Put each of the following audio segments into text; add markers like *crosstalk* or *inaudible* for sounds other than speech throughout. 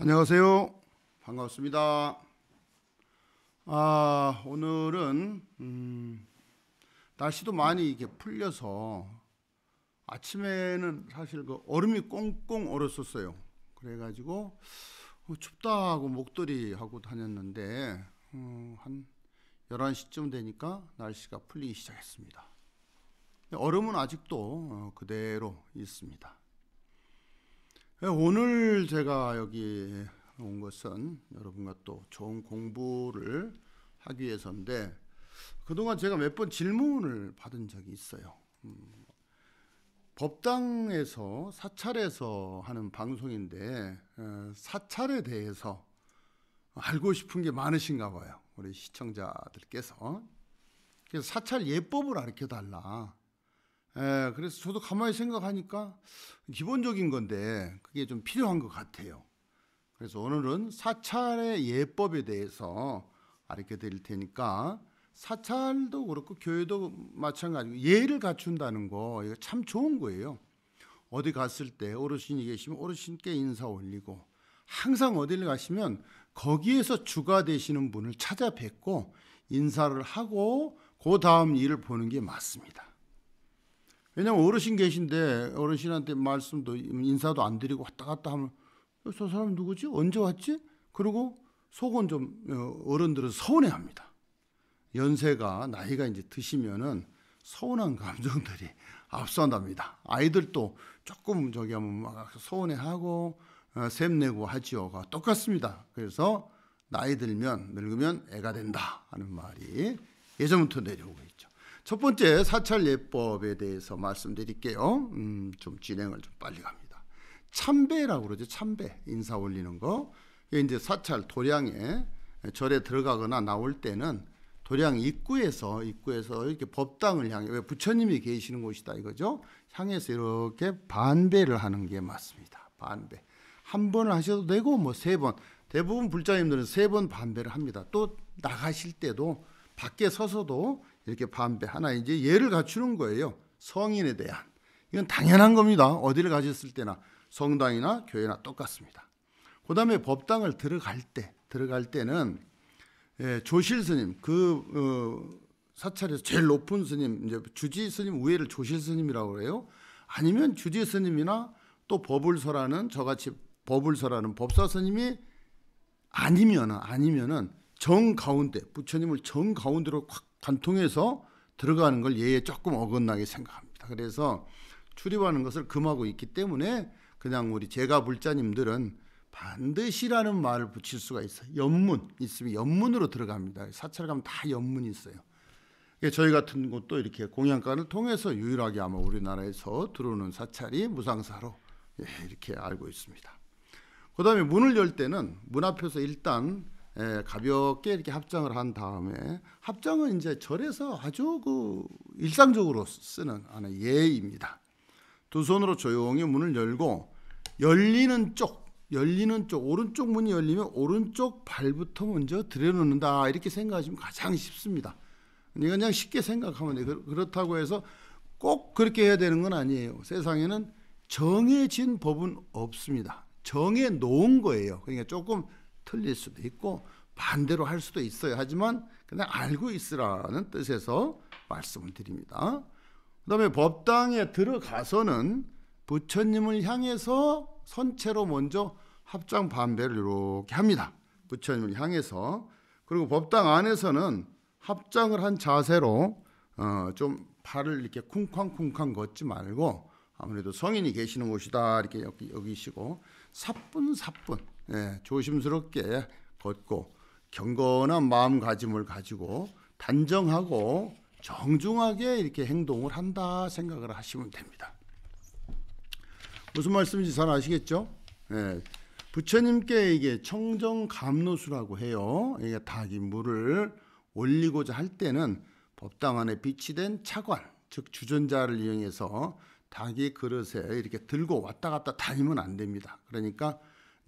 안녕하세요. 반갑습니다. 아, 오늘은 음, 날씨도 많이 이게 풀려서 아침에는 사실 그 얼음이 꽁꽁 얼었었어요. 그래가지고 어, 춥다 고 목도리 하고 다녔는데 음, 한 11시쯤 되니까 날씨가 풀리기 시작했습니다. 얼음은 아직도 어, 그대로 있습니다. 예, 오늘 제가 여기 온 것은 여러분과 또 좋은 공부를 하기 위해서인데 그동안 제가 몇 번 질문을 받은 적이 있어요. 음, 법당에서 사찰에서 하는 방송인데 어, 사찰에 대해서 알고 싶은 게 많으신가 봐요. 우리 시청자들께서. 그래서 사찰 예법을 르려 달라. 에, 예, 그래서 저도 가만히 생각하니까 기본적인 건데 그게 좀 필요한 것 같아요. 그래서 오늘은 사찰의 예법에 대해서 가르쳐 드릴 테니까 사찰도 그렇고 교회도 마찬가지고 예를 갖춘다는 거 이거 참 좋은 거예요. 어디 갔을 때 어르신이 계시면 어르신께 인사 올리고 항상 어디를 가시면 거기에서 주가 되시는 분을 찾아뵙고 인사를 하고 그 다음 일을 보는 게 맞습니다. 왜냐면 어르신 계신데 어르신한테 말씀도 인사도 안 드리고 왔다 갔다 하면 저 사람 누구지? 언제 왔지? 그리고 속은 좀 어, 어른들은 서운해 합니다. 연세가 나이가 이제 드시면은 서운한 감정들이 *laughs* 앞선답니다. 아이들도 조금 저기 하면 막 서운해 하고 어, 샘내고 하지요 똑같습니다. 그래서 나이 들면 늙으면 애가 된다 하는 말이 예전부터 내려오고 첫 번째 사찰 예법에 대해서 말씀드릴게요. 음, 좀 진행을 좀 빨리 갑니다. 참배라고 그러죠. 참배 인사 올리는 거. 이제 사찰 도량에 절에 들어가거나 나올 때는 도량 입구에서 입구에서 이렇게 법당을 향해 왜 부처님이 계시는 곳이다 이거죠. 향해서 이렇게 반배를 하는 게 맞습니다. 반배. 한 번을 하셔도 되고 뭐 세 번. 대부분 불자님들은 세 번 반배를 합니다. 또 나가실 때도 밖에 서서도 이렇게 반배 하나 이제 예를 갖추는 거예요. 성인에 대한 이건 당연한 겁니다. 어디를 가셨을 때나 성당이나 교회나 똑같습니다. 그다음에 법당을 들어갈 때 들어갈 때는 예, 조실 스님 그 어, 사찰에서 제일 높은 스님 이제 주지 스님 우회를 조실 스님이라고 그요 아니면 주지 스님이나 또 법을서라는 저같이 법을서라는 법사 스님이 아니면 아니면은 정 가운데 부처님을 정 가운데로 확 관통해서 들어가는 걸 예에 조금 어긋나게 생각합니다. 그래서 출입하는 것을 금하고 있기 때문에 그냥 우리 제가 불자님들은 반드시라는 말을 붙일 수가 있어요. 연문 있으면 연문으로 들어갑니다. 사찰 가면 다 연문이 있어요. 저희 같은 곳도 이렇게 공양관을 통해서 유일하게 아마 우리나라에서 들어오는 사찰이 무상사로 예, 이렇게 알고 있습니다. 그 다음에 문을 열 때는 문 앞에서 일단 에, 예, 가볍게 이렇게 합장을 한 다음에 합장은 이제 절에서 아주 그 일상적으로 쓰는 하나 예입니다. 두 손으로 조용히 문을 열고 열리는 쪽 열리는 쪽 오른쪽 문이 열리면 오른쪽 발부터 먼저 들여놓는다 이렇게 생각하시면 가장 쉽습니다. 그냥 쉽게 생각하면 돼 그렇다고 해서 꼭 그렇게 해야 되는 건 아니에요. 세상에는 정해진 법은 없습니다. 정해 놓은 거예요. 그러니까 조금 틀릴 수도 있고 반대로 할 수도 있어요. 하지만 그냥 알고 있으라는 뜻에서 말씀을 드립니다. 그 다음에 법당에 들어가서는 부처님을 향해서 선체로 먼저 합장 반배를 이렇게 합니다. 부처님을 향해서 그리고 법당 안에서는 합장을 한 자세로 어, 좀 발을 이렇게 쿵쾅쿵쾅 걷지 말고 아무래도 성인이 계시는 곳이다 이렇게 여기시고 사뿐사뿐 예, 조심스럽게 걷고 경건한 마음가짐을 가지고 단정하고 정중하게 이렇게 행동을 한다 생각을 하시면 됩니다. 무슨 말씀인지 잘 아시겠죠? 예, 부처님께 이게 청정감노수라고 해요. 이게 닭이 물을 올리고자 할 때는 법당 안에 비치된 차관, 즉 주전자를 이용해서 닭이 그릇에 이렇게 들고 왔다 갔다 다니면 안 됩니다. 그러니까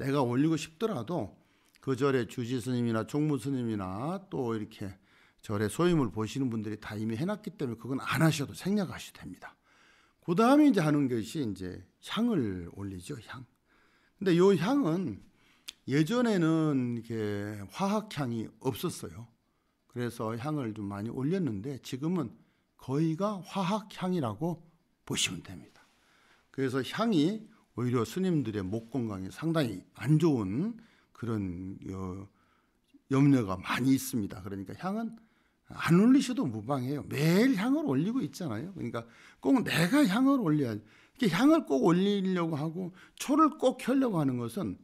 내가 올리고 싶더라도 그절에 주지 스님이나 총무 스님이나 또 이렇게 절에 소임을 보시는 분들이 다 이미 해놨기 때문에 그건 안 하셔도 생략하셔도 됩니다. 그 다음에 이제 하는 것이 이제 향을 올리죠, 향. 근데 요 향은 예전에는 이렇게 화학향이 없었어요. 그래서 향을 좀 많이 올렸는데 지금은 거의가 화학향이라고 보시면 됩니다. 그래서 향이 오히려 스님들의 목 건강이 상당히 안 좋은 그런 어, 염려가 많이 있습니다. 그러니까 향은 안 올리셔도 무방해요. 매일 향을 올리고 있잖아요. 그러니까 꼭 내가 향을 올려야 향을 꼭 올리려고 하고 초를 꼭 켜려고 하는 것은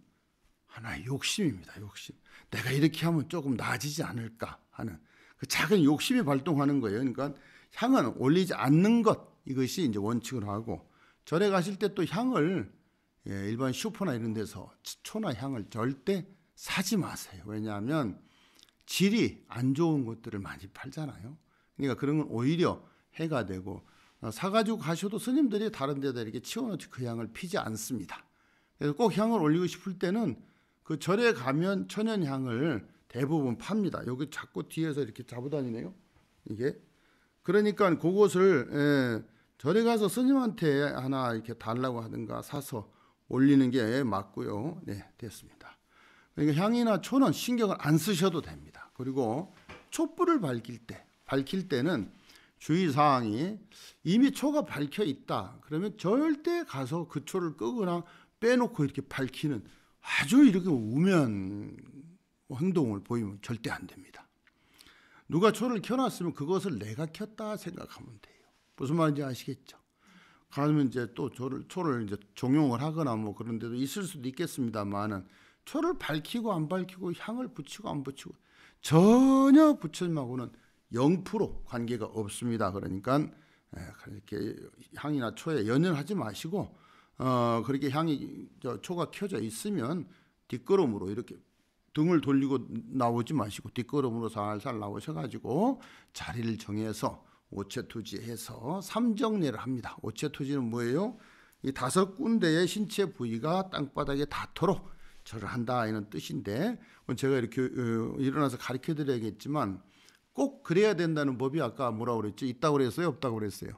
하나의 욕심입니다. 욕심. 내가 이렇게 하면 조금 나아지지 않을까 하는 그 작은 욕심이 발동하는 거예요. 그러니까 향은 올리지 않는 것 이것이 이제 원칙으로 하고 절에 가실 때 또 향을 예, 일반 슈퍼나 이런 데서 초나 향을 절대 사지 마세요. 왜냐하면 질이 안 좋은 것들을 많이 팔잖아요. 그러니까 그런 건 오히려 해가 되고 어, 사가지고 가셔도 스님들이 다른 데다 이렇게 치워놓지 그 향을 피지 않습니다. 그래서 꼭 향을 올리고 싶을 때는 그 절에 가면 천연향을 대부분 팝니다. 여기 자꾸 뒤에서 이렇게 잡아다니네요. 이게 그러니까 그곳을 에, 예, 절에 가서 스님한테 하나 이렇게 달라고 하든가 사서 올리는 게 맞고요. 네, 됐습니다. 그러니까 향이나 초는 신경을 안 쓰셔도 됩니다. 그리고 촛불을 밝힐 때, 밝힐 때는 주의사항이 이미 초가 밝혀 있다. 그러면 절대 가서 그 초를 끄거나 빼놓고 이렇게 밝히는 아주 이렇게 우면 행동을 보이면 절대 안 됩니다. 누가 초를 켜놨으면 그것을 내가 켰다 생각하면 돼요. 무슨 말인지 아시겠죠? 가면 이제 또 초를, 초를 이제 종용을 하거나 뭐 그런 데도 있을 수도 있겠습니다만은 초를 밝히고 안 밝히고 향을 붙이고 안 붙이고 전혀 부처님하고는 0% 관계가 없습니다. 그러니까 예, 그렇게 향이나 초에 연연하지 마시고 어 그렇게 향이 초가 켜져 있으면 뒷걸음으로 이렇게 등을 돌리고 나오지 마시고 뒷걸음으로 살살 나오셔가지고 자리를 정해서 오체 투지해서 삼정례를 합니다. 오체 투지는 뭐예요? 이 다섯 군데의 신체 부위가 땅바닥에 닿도록 절을 한다 이런 뜻인데 제가 이렇게 어, 일어나서 가르쳐 드려야겠지만 꼭 그래야 된다는 법이 아까 뭐라고 그랬죠? 있다고 그랬어요? 없다고 그랬어요?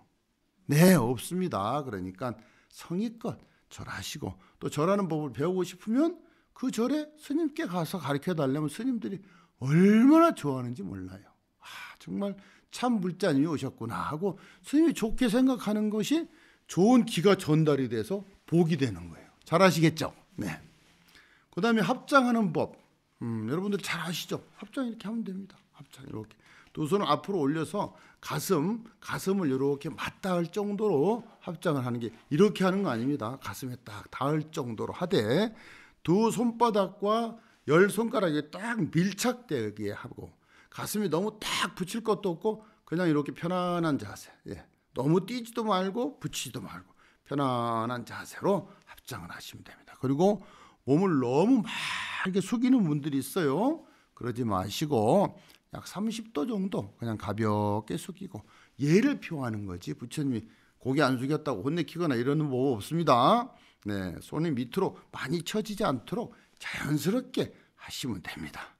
네, 없습니다. 그러니까 성의껏 절하시고 또 절하는 법을 배우고 싶으면 그 절에 스님께 가서 가르쳐 달라면 스님들이 얼마나 좋아하는지 몰라요. 아, 정말 참 물자님이 오셨구나 하고 스님이 좋게 생각하는 것이 좋은 기가 전달이 돼서 복이 되는 거예요. 잘 아시겠죠? 네. 그 다음에 합장하는 법. 음, 여러분들 잘 아시죠? 합장 이렇게 하면 됩니다. 합장 이렇게. 두 손을 앞으로 올려서 가슴, 가슴을 이렇게 맞닿을 정도로 합장을 하는 게 이렇게 하는 거 아닙니다. 가슴에 딱 닿을 정도로 하되 두 손바닥과 열 손가락이 딱 밀착되게 하고 가슴이 너무 탁 붙일 것도 없고 그냥 이렇게 편안한 자세. 예. 너무 뛰지도 말고 붙이지도 말고 편안한 자세로 합장을 하시면 됩니다. 그리고 몸을 너무 막게 숙이는 분들이 있어요. 그러지 마시고 약 30도 정도 그냥 가볍게 숙이고 예를 표하는 거지 부처님이 고개 안 숙였다고 혼내키거나 이러는 법 없습니다. 네, 손이 밑으로 많이 처지지 않도록 자연스럽게 하시면 됩니다.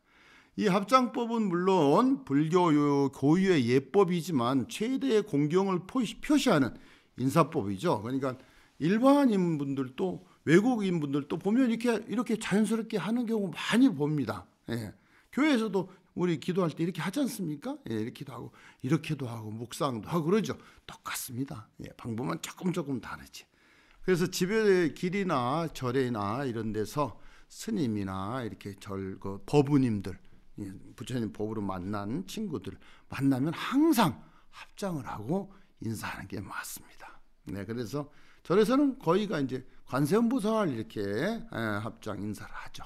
이 합장법은 물론 불교 고유의 예법이지만 최대의 공경을 표시하는 인사법이죠. 그러니까 일반인 분들도 외국인 분들도 보면 이렇게 이렇게 자연스럽게 하는 경우 많이 봅니다. 예. 교회에서도 우리 기도할 때 이렇게 하지 않습니까? 예, 이렇게도 하고 이렇게도 하고 묵상도 하고 그러죠. 똑같습니다. 예, 방법은 조금 조금 다르지. 그래서 집에 길이나 절에나 이런 데서 스님이나 이렇게 절 그 법부님들 부처님 법으로 만난 친구들 만나면 항상 합장을 하고 인사하는 게 맞습니다. 네, 그래서 절에서는 거의가 이제 관세음보살 이렇게 예, 합장 인사를 하죠.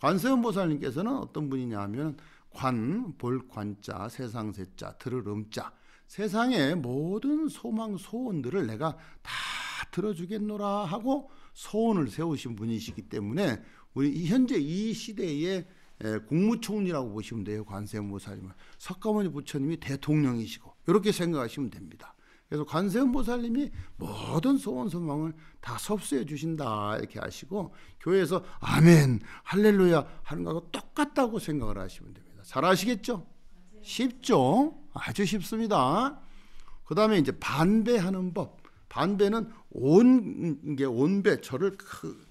관세음보살님께서는 어떤 분이냐 하면 관, 볼 관자, 세상세자, 들을 음자 세상의 모든 소망 소원들을 내가 다 들어주겠노라 하고 소원을 세우신 분이시기 때문에 우리 현재 이 시대에 예, 국무총리라고 보시면 돼요. 관세음보살님은 석가모니 부처님이 대통령이시고 이렇게 생각하시면 됩니다. 그래서 관세음보살님이 모든 소원 소망을 다 섭수해 주신다 이렇게 하시고 교회에서 아멘 할렐루야 하는 거하고 똑같다고 생각을 하시면 됩니다. 잘 아시겠죠? 쉽죠? 아주 쉽습니다. 그 다음에 이제 반배하는 법. 반배는 온, 이게 온배, 저를 그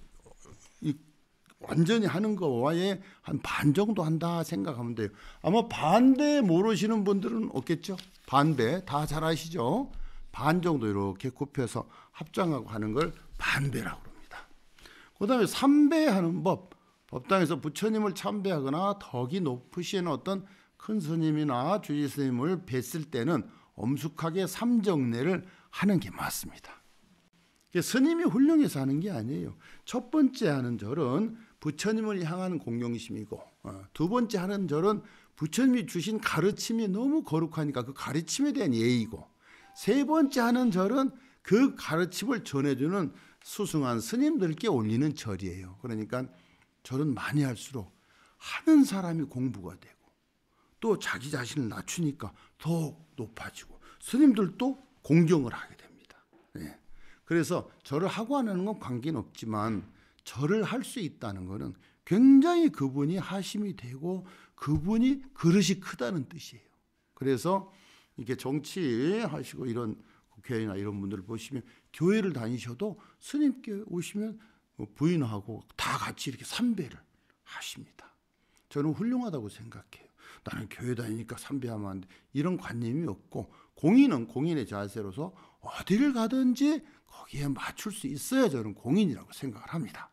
완전히 하는 거와의 한 반 정도 한다 생각하면 돼요. 아마 반대 모르시는 분들은 없겠죠. 반대다 잘 아시죠. 반 정도 이렇게 굽혀서 합장하고 하는 걸 반배라고 합니다. 그 다음에 삼배하는 법. 법당에서 부처님을 참배하거나 덕이 높으신 어떤 큰 스님이나 주지 스님을 뵀을 때는 엄숙하게 삼정례를 하는 게 맞습니다. 스님이 훌륭해서 하는 게 아니에요. 첫 번째 하는 절은 부처님을 향한 공경심이고 어, 두 번째 하는 절은 부처님이 주신 가르침이 너무 거룩하니까 그 가르침에 대한 예의고 세 번째 하는 절은 그 가르침을 전해주는 수승한 스님들께 올리는 절이에요. 그러니까 절은 많이 할수록 하는 사람이 공부가 되고 또 자기 자신을 낮추니까 더욱 높아지고 스님들도 공경을 하게 됩니다. 예. 그래서 절을 하고 안 하는 건 관계는 없지만 절을 할 수 있다는 것은 굉장히 그분이 하심이 되고 그분이 그릇이 크다는 뜻이에요. 그래서 이렇게 정치하시고 이런 국회의나 이런 분들을 보시면 교회를 다니셔도 스님께 오시면 뭐 부인하고 다 같이 이렇게 삼배를 하십니다. 저는 훌륭하다고 생각해요. 나는 교회 다니니까 삼배하면 안 돼. 이런 관념이 없고 공인은 공인의 자세로서 어디를 가든지 거기에 맞출 수 있어야 저는 공인이라고 생각을 합니다.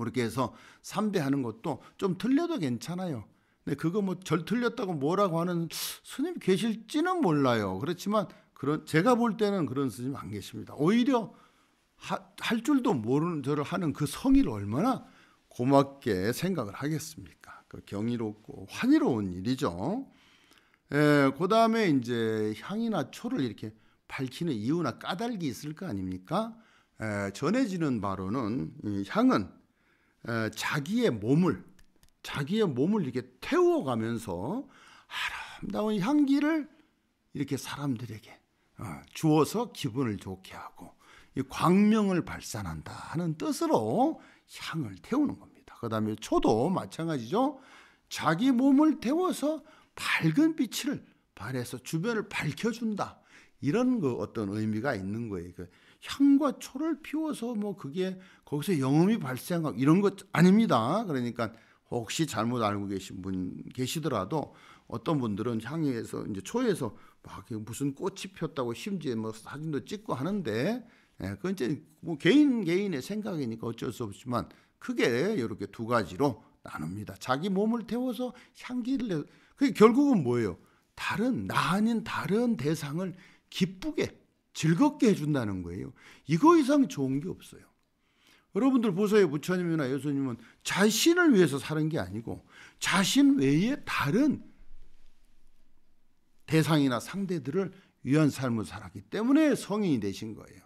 그렇게 해서 삼배하는 것도 좀 틀려도 괜찮아요. 근데 그거 뭐 절 틀렸다고 뭐라고 하는 스님 계실지는 몰라요. 그렇지만 그런 제가 볼 때는 그런 스님 안 계십니다. 오히려 할 줄도 모르는 저를 하는 그 성의를 얼마나 고맙게 생각을 하겠습니까? 그 경이롭고 환희로운 일이죠. 에, 예, 그 다음에 이제 향이나 초를 이렇게 밝히는 이유나 까닭이 있을 거 아닙니까? 에, 예, 전해지는 바로는 향은 자기의 몸을 자기의 몸을 이렇게 태워가면서 아름다운 향기를 이렇게 사람들에게 어, 주어서 기분을 좋게 하고 광명을 발산한다 하는 뜻으로 향을 태우는 겁니다. 그 다음에 초도 마찬가지죠. 자기 몸을 태워서 밝은 빛을 발해서 주변을 밝혀준다. 이런 그 어떤 의미가 있는 거예요. 그 향과 초를 피워서 뭐 그게 거기서 영음이 발생하고 이런 것 아닙니다. 그러니까 혹시 잘못 알고 계신 분 계시더라도 어떤 분들은 향해서 이제 초에서 막 무슨 꽃이 폈다고 심지어 뭐 사진도 찍고 하는데 예, 그건 이제 뭐 개인 개인의 생각이니까 어쩔 수 없지만 크게 이렇게 두 가지로 나눕니다. 자기 몸을 태워서 향기를 내. 그 결국은 뭐예요? 다른 나 아닌 다른 대상을 기쁘게 즐겁게 해준다는 거예요. 이거 이상 좋은 게 없어요. 여러분들 보세요. 부처님이나 예수님은 자신을 위해서 사는 게 아니고 자신 외에 다른 대상이나 상대들을 위한 삶을 살았기 때문에 성인이 되신 거예요.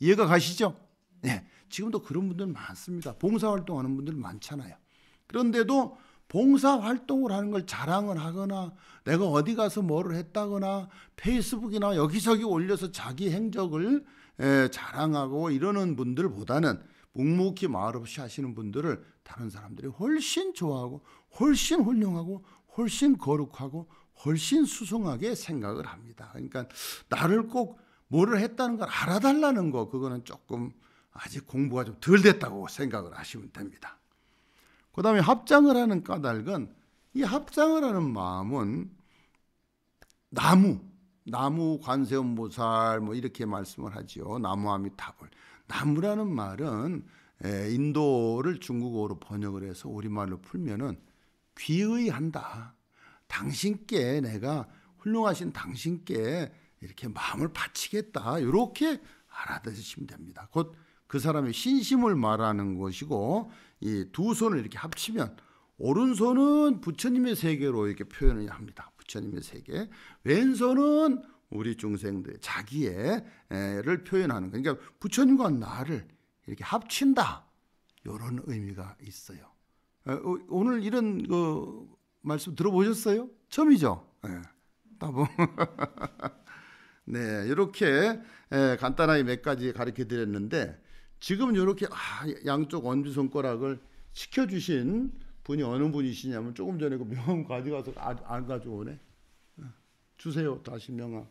이해가 가시죠? 네. 지금도 그런 분들 많습니다. 봉사활동 하는 분들 많잖아요. 그런데도 봉사활동을 하는 걸 자랑을 하거나 내가 어디 가서 뭐를 했다거나 페이스북이나 여기저기 올려서 자기 행적을 에, 자랑하고 이러는 분들보다는 묵묵히 말 없이 하시는 분들을 다른 사람들이 훨씬 좋아하고 훨씬 훌륭하고 훨씬 거룩하고 훨씬 수성하게 생각을 합니다. 그러니까 나를 꼭 뭐를 했다는 걸 알아달라는 거 그거는 조금 아직 공부가 좀 덜 됐다고 생각을 하시면 됩니다. 그 다음에 합장을 하는 까닭은 이 합장을 하는 마음은 나무, 나무 관세음보살 뭐 이렇게 말씀을 하지요. 나무함이 탑을. 나무라는 말은 예, 인도를 중국어로 번역을 해서 우리말로 풀면은 귀의한다. 당신께 내가 훌륭하신 당신께 이렇게 마음을 바치겠다. 이렇게 알아들으시면 됩니다. 곧 그 사람의 신심을 말하는 것이고 이 두 손을 이렇게 합치면 오른손은 부처님의 세계로 이렇게 표현을 합니다. 부처님의 세계. 왼손은 우리 중생들 자기애를 표현하는 거. 그러니까 부처님과 나를 이렇게 합친다. 이런 의미가 있어요. 어, 어, 오늘 이런 그 말씀 들어보셨어요? 처음이죠. 따봉. 예. *laughs* 네, 이렇게 예, 간단하게 몇 가지 가르쳐 드렸는데 지금 이렇게 아, 양쪽 엄지 손가락을 시켜 주신 분이 어느 분이시냐면 조금 전에 그 명함 가져가서 안 가져오네. 어, 주세요 다시 명함.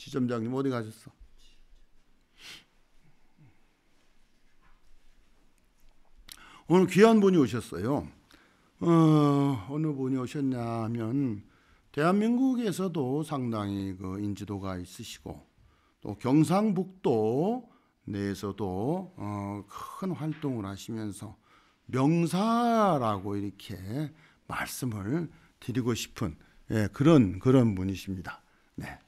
지점장님 어디 가셨어? 오늘 귀한 분이 오셨어요. 어, 어느 분이 오셨냐 면 대한민국에서도 상당히 그 인지도가 있으시고 또 경상북도 내에서도 어, 큰 활동을 하시면서 명사라고 이렇게 말씀을 드리고 싶은 예, 그런 그런 분이십니다. 네.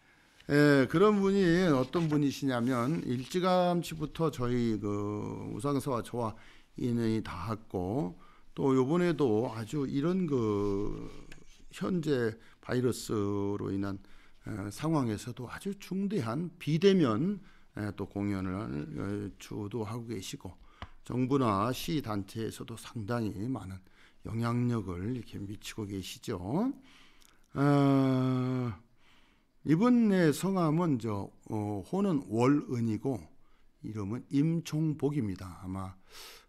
예, 그런 분이 어떤 분이시냐면 일찌감치부터 저희 그우상서와 저와 인연이 닿았고 또 요번에도 아주 이런 그 현재 바이러스로 인한 에, 예, 상황에서도 아주 중대한 비대면 에, 예, 또 공연을 예, 주도하고 계시고 정부나 시 단체에서도 상당히 많은 영향력을 이렇게 미치고 계시죠. 어, 이번에 성함은 저 어, 호는 월은이고 이름은 임총복입니다. 아마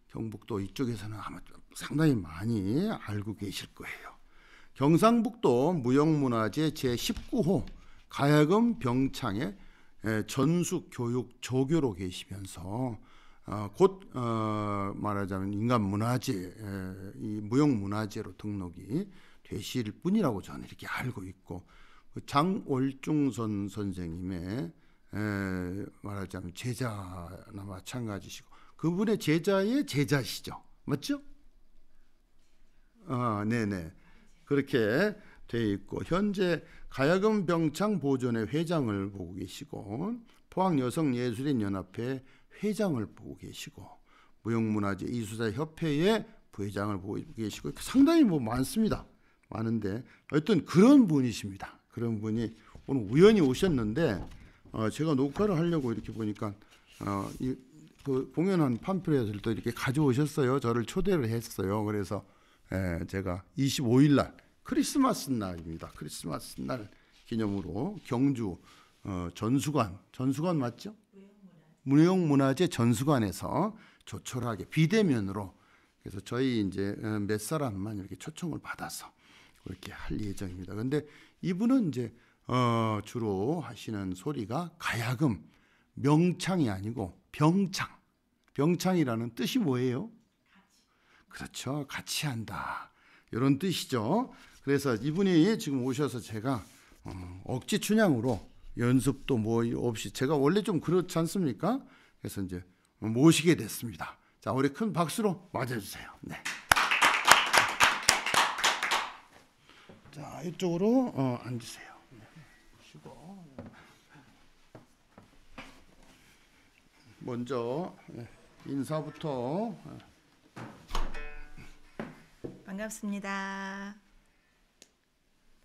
경북도 이쪽에서는 아마 상당히 많이 알고 계실 거예요. 경상북도 무형문화재 제19호 가야금 병창의 전수교육 조교로 계시면서 어, 곧 어, 말하자면 인간문화재 이 무형문화재로 등록이 되실 분이라고 저는 이렇게 알고 있고 그 장월중선 선생님의 말하자면 제자나 마찬가지시고 그분의 제자의 제자시죠. 맞죠? 아, 네네. 그렇게 돼 있고 현재 가야금 병창 보존의 회장을 보고 계시고 포항 여성 예술인 연합회 회장을 보고 계시고 무형문화재 이수사 협회의 부회장을 보고 계시고 상당히 뭐 많습니다. 많은데 어떤 그런 분이십니다. 그런 분이 오늘 우연히 오셨는데 어, 제가 녹화를 하려고 이렇게 보니까 어, 이, 그 공연한 팜플렛을 또 이렇게 가져오셨어요. 저를 초대를 했어요. 그래서 에, 예, 제가 25일 날 크리스마스 날입니다. 크리스마스 날 기념으로 경주 어, 전수관 전수관 맞죠? 무형문화재 전수관에서 조촐하게 비대면으로 그래서 저희 이제 어, 몇 사람만 이렇게 초청을 받아서 그렇게 할 예정입니다. 근데 이분은 이제 어, 주로 하시는 소리가 가야금, 명창이 아니고 병창. 병창이라는 뜻이 뭐예요? 그렇죠. 같이 한다. 이런 뜻이죠. 그래서 이분이 지금 오셔서 제가 어, 억지 춘향으로 연습도 뭐 없이 제가 원래 좀 그렇지 않습니까? 그래서 이제 모시게 됐습니다. 자, 우리 큰 박수로 맞아주세요. 네. 자 이쪽으로 어, 앉으세요. 쉬고. 먼저 예, 인사부터. 반갑습니다.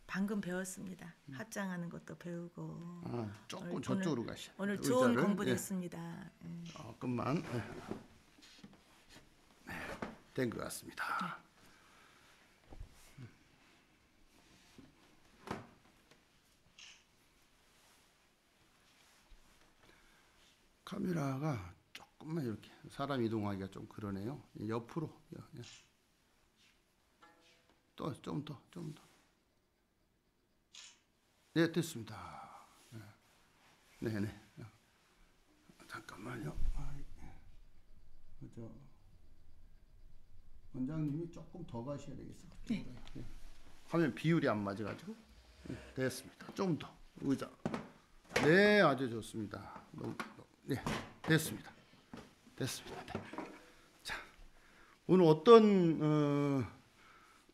방금 배웠습니다. 합장하는 것도 배우고. 아, 조금 오늘, 저쪽으로 가시. 오늘 의자를, 좋은 예. 공부됐습니다. 예. 조금만 예. 된것 같습니다. 네. 카메라가 조금만 이렇게 사람 이동하기가 좀 그러네요. 예, 옆으로 예, 예. 또좀더좀 더. 네 됐습니다. 네네. 네. 잠깐만요. 저 원장님이 조금 더 가셔야 되겠어요. 네. 화면 비율이 안 맞아가지고 네, 됐습니다. 좀더 의자. 네 아주 좋습니다. 너무, 너무. 네, 됐습니다. 됐습니다. 네. 자, 오늘 어떤 어,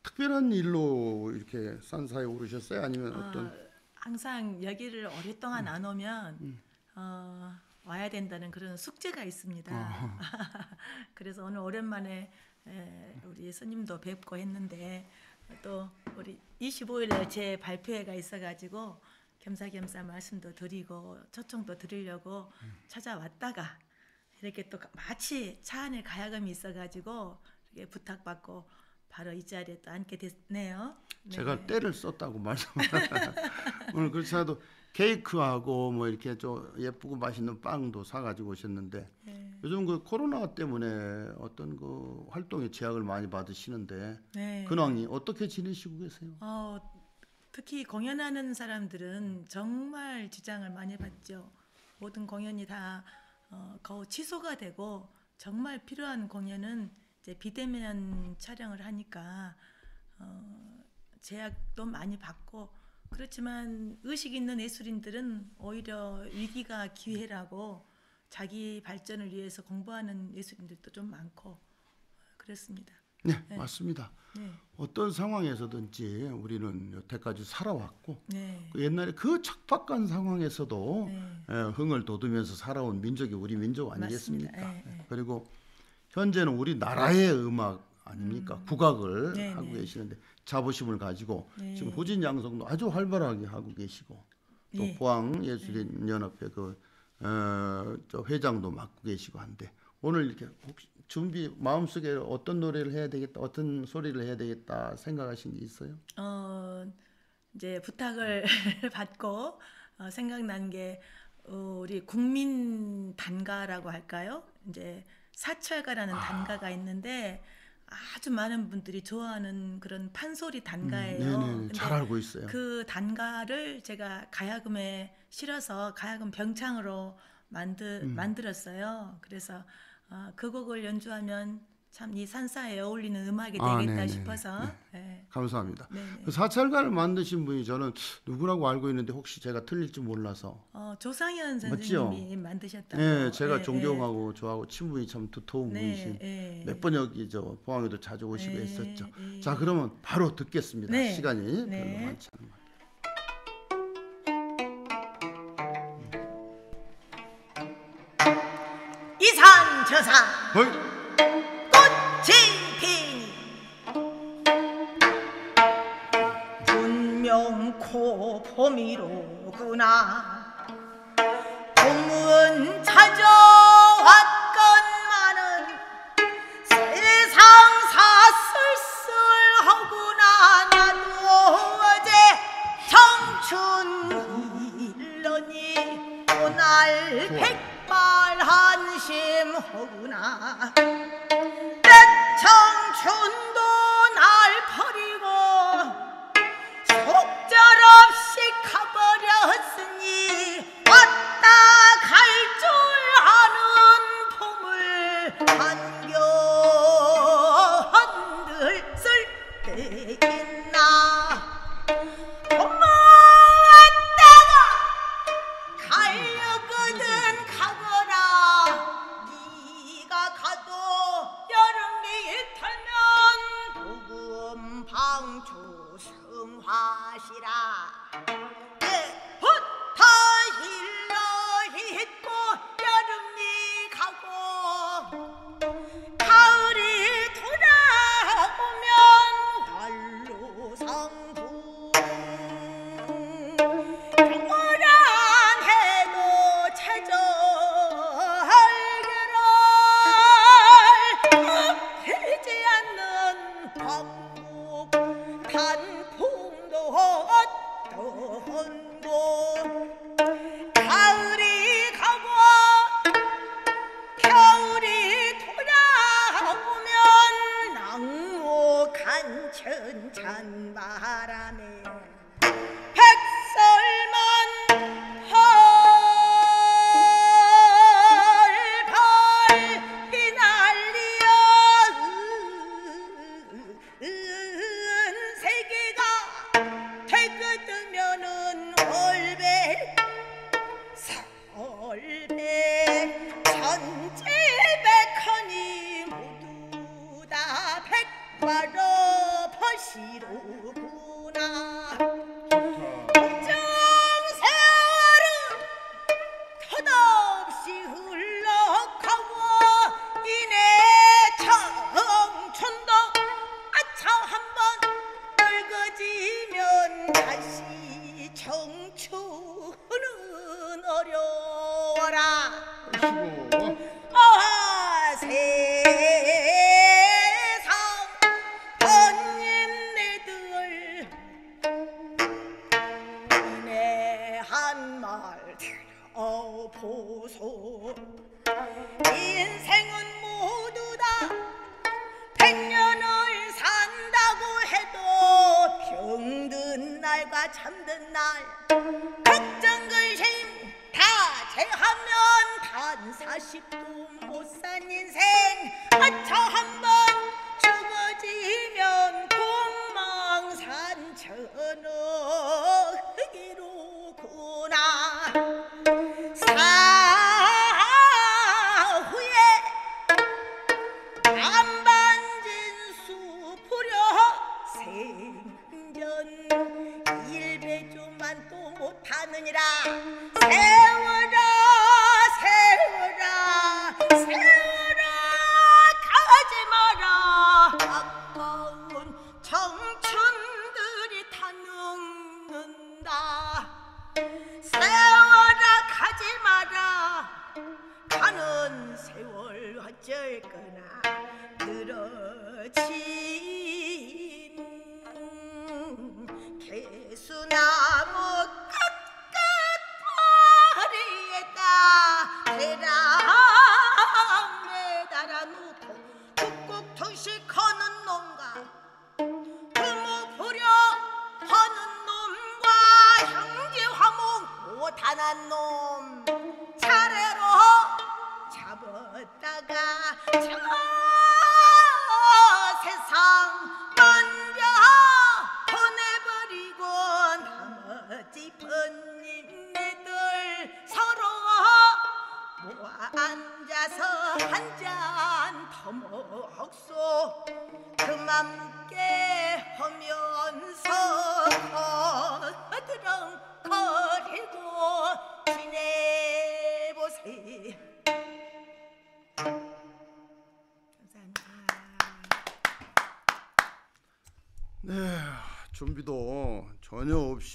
특별한 일로 이렇게 산사에 오르셨어요? 아니면 아, 어떤? 어, 항상 여기를 오랫동안 음. 안 오면 음. 어, 와야 된다는 그런 숙제가 있습니다. 어. *laughs* 그래서 오늘 오랜만에 에, 우리 스님도 뵙고 했는데 또 우리 25일에 제 발표회가 있어가지고 겸사겸사 말씀도 드리고 초청도 드리려고 음. 찾아왔다가 이렇게 또 마치 차 안에 가야금이 있어가지고 이렇게 부탁받고 바로 이 자리에 또 앉게 됐네요. 제가 네. 때를 썼다고 말씀. *laughs* 오늘 그렇지 않아도 케이크하고 뭐 이렇게 좀 예쁘고 맛있는 빵도 사가지고 오셨는데 네. 요즘 그 코로나 때문에 어떤 그 활동에 제약을 많이 받으시는데 네. 근황이 어떻게 지내시고 계세요? 어, 특히 공연하는 사람들은 정말 지장을 많이 받죠. 모든 공연이 다 어, 거의 취소가 되고 정말 필요한 공연은 이제 비대면 촬영을 하니까 어, 제약도 많이 받고 그렇지만 의식 있는 예술인들은 오히려 위기가 기회라고 자기 발전을 위해서 공부하는 예술인들도 좀 많고 그렇습니다. 네, 네. 맞습니다. 네. 어떤 상황에서든지 우리는 여태까지 살아왔고 네. 그 옛날에 그 척박한 상황에서도 에, 네. 예, 흥을 돋우면서 살아온 민족이 우리 민족 아니겠습니까? 예, 예. 그리고 현재는 우리 나라의 음악 아닙니까? 음. 국악을 네, 네. 하고 계시는데 자부심을 가지고 지금 후진 양성도 아주 활발하게 하고 계시고 또 포항 예술인 연합회 그 어, 저 회장도 맡고 계시고 한데 오늘 이렇게 혹시 준비 마음속에 어떤 노래를 해야 되겠다, 어떤 소리를 해야 되겠다 생각하신 게 있어요? 어 이제 부탁을 *laughs* 받고 어, 생각난 게 어, 우리 국민 단가라고 할까요? 이제 사철가라는 아. 단가가 있는데 아주 많은 분들이 좋아하는 그런 판소리 단가예요. 음, 잘 알고 있어요. 그 단가를 제가 가야금에 실어서 가야금 병창으로 만드 음. 만들었어요. 그래서 아, 그 곡을 연주하면 참 이 산사에 어울리는 음악이 아, 되겠다 네, 네, 네 싶어서 네. 네. 감사합니다. 그 사찰가를 만드신 분이 저는 누구라고 알고 있는데 혹시 제가 틀릴지 몰라서 어, 조상현 선생님이 만드셨다. 네, 제가 네, 존경하고 네. 저하고 친분이 참 두터운 분이신 몇 번 여기 저 포항에도 자주 오시고 했었죠. 자, 그러면 바로 듣겠습니다. 시간이 별로 많지 않아요. 감춰사 어이? 꽃이 피니 분명 코범이로구나 봄은 찾아왔 춘일러니 오늘 백 한심하구나 내 청춘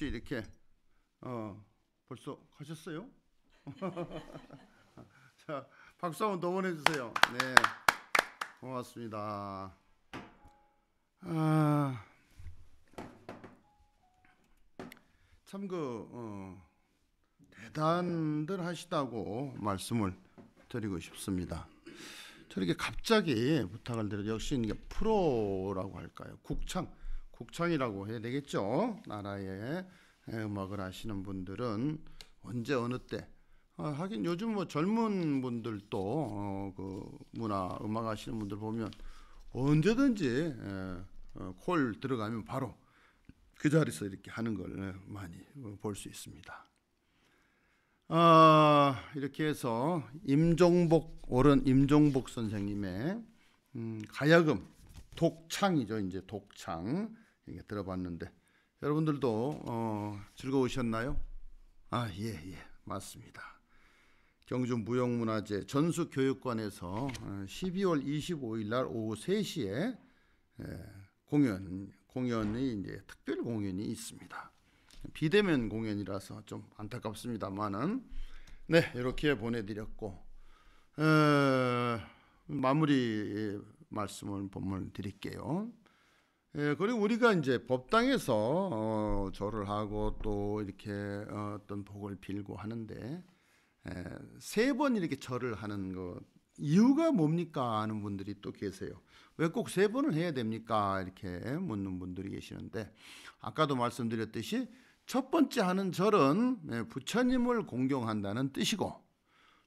이렇게 어 벌써 가셨어요? *laughs* 자 박수 한번 더 보내주세요. 네 고맙습니다. 아, 참그 어, 대단들 하시다고 말씀을 드리고 싶습니다. 저렇게 갑자기 부탁을 드려 역시 이게 프로라고 할까요? 국창 국창이라고 해야 되겠죠. 나라의 음악을 아시는 분들은 언제 어느 때 아, 하긴 요즘 뭐 젊은 분들도 어, 그 문화 음악 하시는 분들 보면 언제든지 에, 어, 콜 들어가면 바로 그 자리에서 이렇게 하는 걸 많이 볼 수 있습니다. 아, 이렇게 해서 임종복 오른 임종복 선생님의 음, 가야금 독창이죠. 이제 독창 들어봤는데 여러분들도 어, 즐거우셨나요? 아, 예, 예, 맞습니다. 경주 무형문화재 전수교육관에서 12월 어, 25일 날 오후 3시에 예, 공연, 공연이 이제 특별 공연이 있습니다. 비대면 공연이라서 좀 안타깝습니다만은 네 이렇게 보내드렸고 에, 어, 마무리 말씀을 본문 드릴게요. 예, 그리고 우리가 이제 법당에서 어, 절을 하고 또 이렇게 어, 떤 복을 빌고 하는데 예, 세번 이렇게 절을 하는 것 이유가 뭡니까 하는 분들이 또 계세요. 왜 꼭 세 번을 해야 됩니까 이렇게 묻는 분들이 계시는데 아까도 말씀드렸듯이 첫 번째 하는 절은 예, 부처님을 공경한다는 뜻이고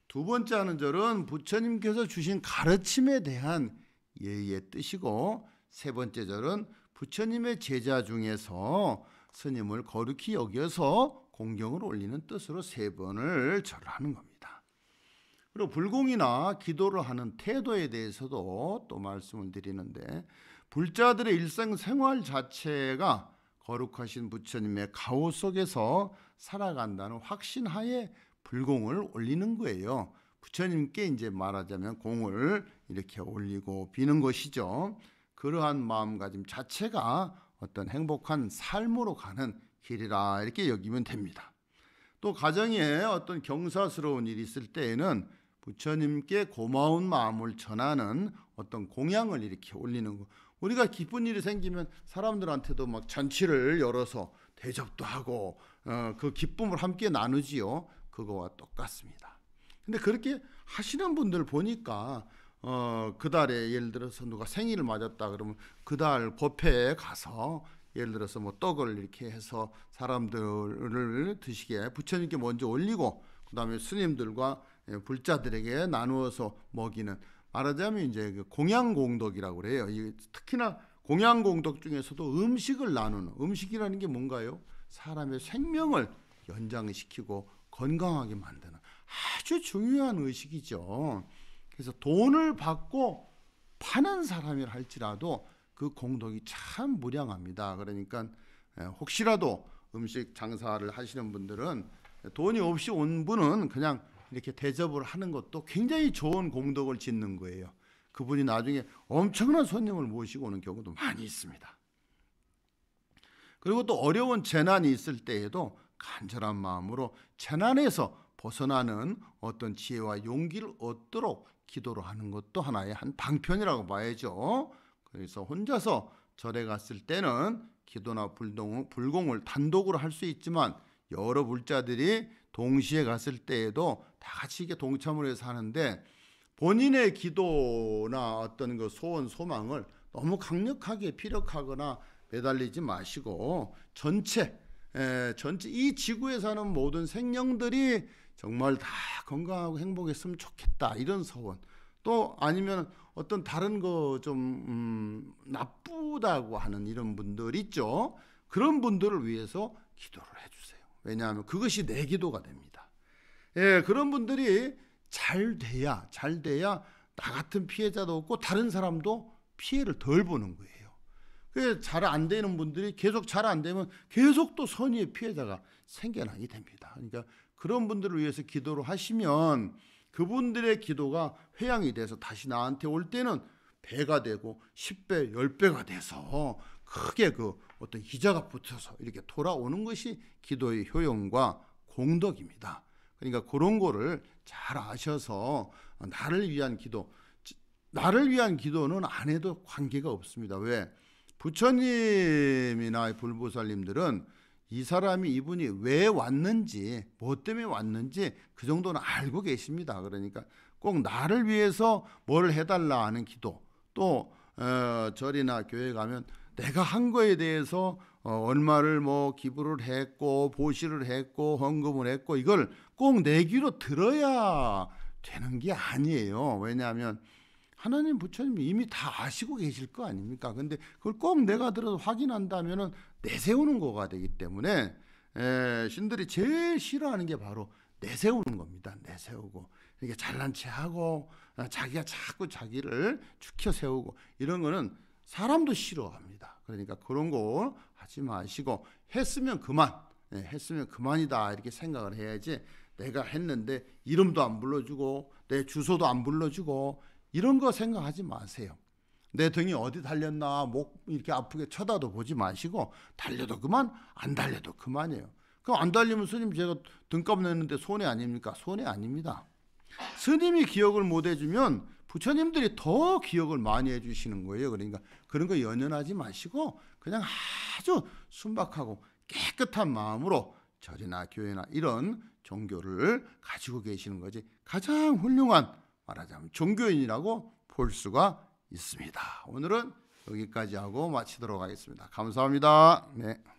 두 번째 하는 절은 부처님께서 주신 가르침에 대한 예의 의 뜻이고 세 번째 절은 부처님의 제자 중에서 스님을 거룩히 여겨서 공경을 올리는 뜻으로 세 번을 절하는 겁니다. 그리고 불공이나 기도를 하는 태도에 대해서도 또 말씀을 드리는데 불자들의 일상생활 자체가 거룩하신 부처님의 가호 속에서 살아간다는 확신하에 불공을 올리는 거예요. 부처님께 이제 말하자면 공을 이렇게 올리고 비는 것이죠. 그러한 마음가짐 자체가 어떤 행복한 삶으로 가는 길이라 이렇게 여기면 됩니다. 또 가정에 어떤 경사스러운 일이 있을 때에는 부처님께 고마운 마음을 전하는 어떤 공양을 이렇게 올리는 거. 우리가 기쁜 일이 생기면 사람들한테도 막 잔치를 열어서 대접도 하고 어, 그 기쁨을 함께 나누지요. 그거와 똑같습니다. 근데 그렇게 하시는 분들 보니까 어, 그 달에 예를 들어서 누가 생일을 맞았다 그러면 그 달 법회에 가서 예를 들어서 뭐 떡을 이렇게 해서 사람들을 드시게 부처님께 먼저 올리고 그다음에 스님들과 예, 불자들에게 나누어서 먹이는 말하자면 이제 그 공양공덕이라고 그래요. 특히나 공양공덕 중에서도 음식을 나누는 음식이라는 게 뭔가요? 사람의 생명을 연장시키고 건강하게 만드는 아주 중요한 의식이죠. 그래서 돈을 받고 파는 사람이라 할지라도 그 공덕이 참 무량합니다. 그러니까 예, 혹시라도 음식 장사를 하시는 분들은 돈이 없이 온 분은 그냥 이렇게 대접을 하는 것도 굉장히 좋은 공덕을 짓는 거예요. 그분이 나중에 엄청난 손님을 모시고 오는 경우도 많이 있습니다. 그리고 또 어려운 재난이 있을 때에도 간절한 마음으로 재난에서 벗어나는 어떤 지혜와 용기를 얻도록 기도를 하는 것도 하나의 한 방편이라고 봐야죠. 그래서 혼자서 절에 갔을 때는 기도나 불동, 불공을 단독으로 할 수 있지만 여러 불자들이 동시에 갔을 때에도 다 같이 이게 동참을 해서 하는데 본인의 기도나 어떤 그 소원, 소망을 너무 강력하게 피력하거나 매달리지 마시고 전체, 에, 전체 이 지구에 사는 모든 생명들이 정말 다 건강하고 행복했으면 좋겠다 이런 소원 또 아니면 어떤 다른 거좀 음, 나쁘다고 하는 이런 분들 있죠 그런 분들을 위해서 기도를 해주세요 왜냐하면 그것이 내 기도가 됩니다 예 그런 분들이 잘 돼야 잘 돼야 나 같은 피해자도 없고 다른 사람도 피해를 덜 보는 거예요 그게 잘 안 되는 분들이 계속 잘 안 되면 계속 또 선의의 피해자가 생겨나게 됩니다. 그러니까 그런 분들을 위해서 기도를 하시면 그분들의 기도가 회양이 돼서 다시 나한테 올 때는 배가 되고 10배, 10배가 돼서 크게 그 어떤 기자가 붙어서 이렇게 돌아오는 것이 기도의 효용과 공덕입니다. 그러니까 그런 거를 잘 아셔서 나를 위한 기도, 나를 위한 기도는 안 해도 관계가 없습니다. 왜? 부처님이나 불보살님들은 이 사람이 이분이 왜 왔는지 뭐 때문에 왔는지 그 정도는 알고 계십니다. 그러니까 꼭 나를 위해서 뭘 해달라 하는 기도 또 어, 절이나 교회 가면 내가 한 거에 대해서 어, 얼마를 뭐 기부를 했고 보시를 했고 헌금을 했고 이걸 꼭내 귀로 들어야 되는 게 아니에요. 왜냐하면 하나님 부처님이 이미 다 아시고 계실 거 아닙니까? 근데 그걸 꼭 내가 들어서 확인한다면 내세우는 거가 되기 때문에 에, 예, 신들이 제일 싫어하는 게 바로 내세우는 겁니다. 내세우고 이게 잘난 체하고 아, 자기가 자꾸 자기를 축혀 세우고 이런 거는 사람도 싫어합니다. 그러니까 그런 거 하지 마시고 했으면 그만, 예, 했으면 그만이다 이렇게 생각을 해야지 내가 했는데 이름도 안 불러주고 내 주소도 안 불러주고 이런 거 생각하지 마세요. 내 등이 어디 달렸나 목 이렇게 아프게 쳐다도 보지 마시고 달려도 그만 안 달려도 그만이에요. 그럼 안 달리면 스님 제가 등값 내는데 손해 아닙니까? 손해 아닙니다. 스님이 기억을 못 해주면 부처님들이 더 기억을 많이 해주시는 거예요. 그러니까 그런 거 연연하지 마시고 그냥 아주 순박하고 깨끗한 마음으로 절이나 교회나 이런 종교를 가지고 계시는 거지 가장 훌륭한 말하자면 종교인이라고 볼 수가 있습니다. 오늘은 여기까지 하고 마치도록 하겠습니다. 감사합니다. 네.